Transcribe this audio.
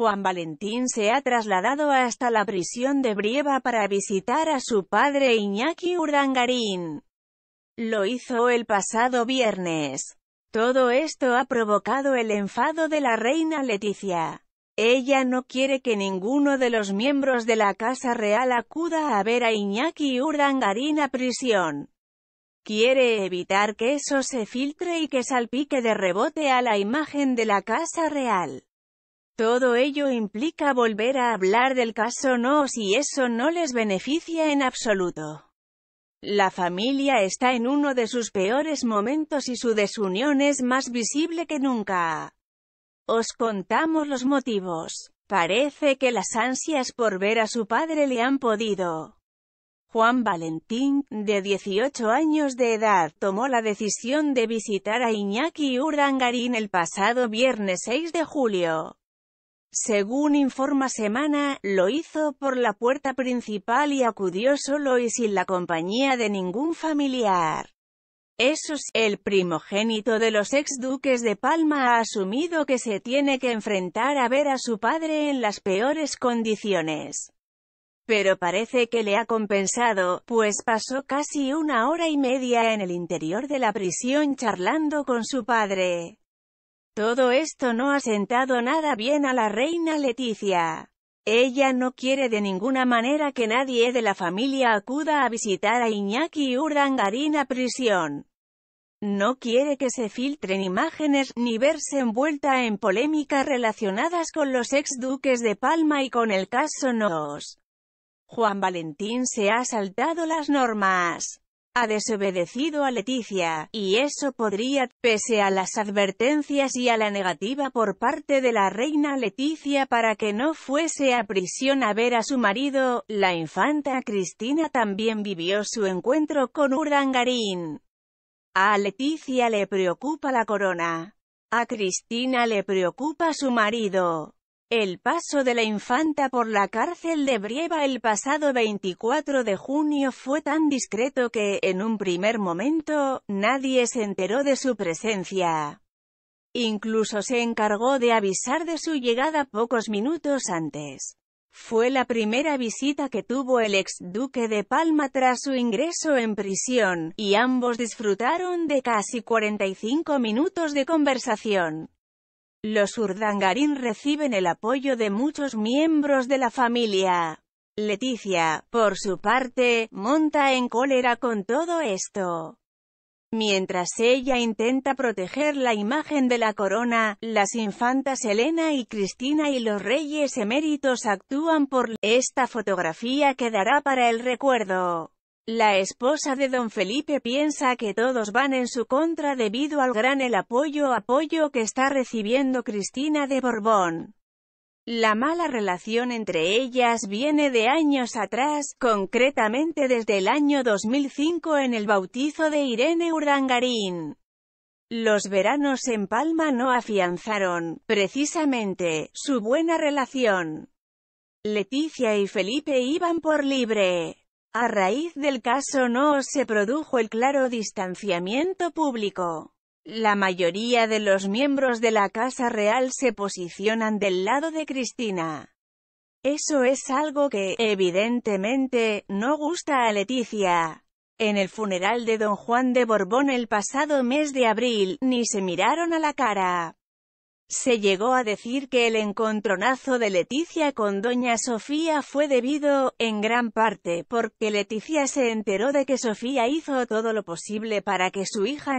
Juan Valentín se ha trasladado hasta la prisión de Brieva para visitar a su padre Iñaki Urdangarín. Lo hizo el pasado viernes. Todo esto ha provocado el enfado de la reina Leticia. Ella no quiere que ninguno de los miembros de la Casa Real acuda a ver a Iñaki Urdangarín a prisión. Quiere evitar que eso se filtre y que salpique de rebote a la imagen de la Casa Real. Todo ello implica volver a hablar del caso no si eso no les beneficia en absoluto. La familia está en uno de sus peores momentos y su desunión es más visible que nunca. Os contamos los motivos. Parece que las ansias por ver a su padre le han podido. Juan Valentín, de 18 años de edad, tomó la decisión de visitar a Iñaki Urdangarín el pasado viernes 6 de julio. Según informa Semana, lo hizo por la puerta principal y acudió solo y sin la compañía de ningún familiar. Eso sí, el primogénito de los exduques de Palma ha asumido que se tiene que enfrentar a ver a su padre en las peores condiciones. Pero parece que le ha compensado, pues pasó casi una hora y media en el interior de la prisión charlando con su padre. Todo esto no ha sentado nada bien a la reina Leticia. Ella no quiere de ninguna manera que nadie de la familia acuda a visitar a Iñaki Urdangarín a prisión. No quiere que se filtren imágenes, ni verse envuelta en polémicas relacionadas con los exduques de Palma y con el caso Nos. Juan Valentín se ha saltado las normas ha desobedecido a Leticia, y eso podría, pese a las advertencias y a la negativa por parte de la reina Leticia para que no fuese a prisión a ver a su marido, la infanta Cristina también vivió su encuentro con Urdangarín. A Leticia le preocupa la corona. A Cristina le preocupa su marido. El paso de la infanta por la cárcel de Brieva el pasado 24 de junio fue tan discreto que, en un primer momento, nadie se enteró de su presencia. Incluso se encargó de avisar de su llegada pocos minutos antes. Fue la primera visita que tuvo el ex duque de Palma tras su ingreso en prisión, y ambos disfrutaron de casi 45 minutos de conversación. Los Urdangarín reciben el apoyo de muchos miembros de la familia. Leticia, por su parte, monta en cólera con todo esto. Mientras ella intenta proteger la imagen de la corona, las infantas Elena y Cristina y los reyes eméritos actúan por esta fotografía quedará para el recuerdo. La esposa de don Felipe piensa que todos van en su contra debido al gran el apoyo apoyo que está recibiendo Cristina de Borbón. La mala relación entre ellas viene de años atrás, concretamente desde el año 2005 en el bautizo de Irene Urdangarín. Los veranos en Palma no afianzaron, precisamente, su buena relación. Leticia y Felipe iban por libre. A raíz del caso no se produjo el claro distanciamiento público. La mayoría de los miembros de la Casa Real se posicionan del lado de Cristina. Eso es algo que, evidentemente, no gusta a Leticia. En el funeral de don Juan de Borbón el pasado mes de abril, ni se miraron a la cara. Se llegó a decir que el encontronazo de Leticia con doña Sofía fue debido, en gran parte, porque Leticia se enteró de que Sofía hizo todo lo posible para que su hija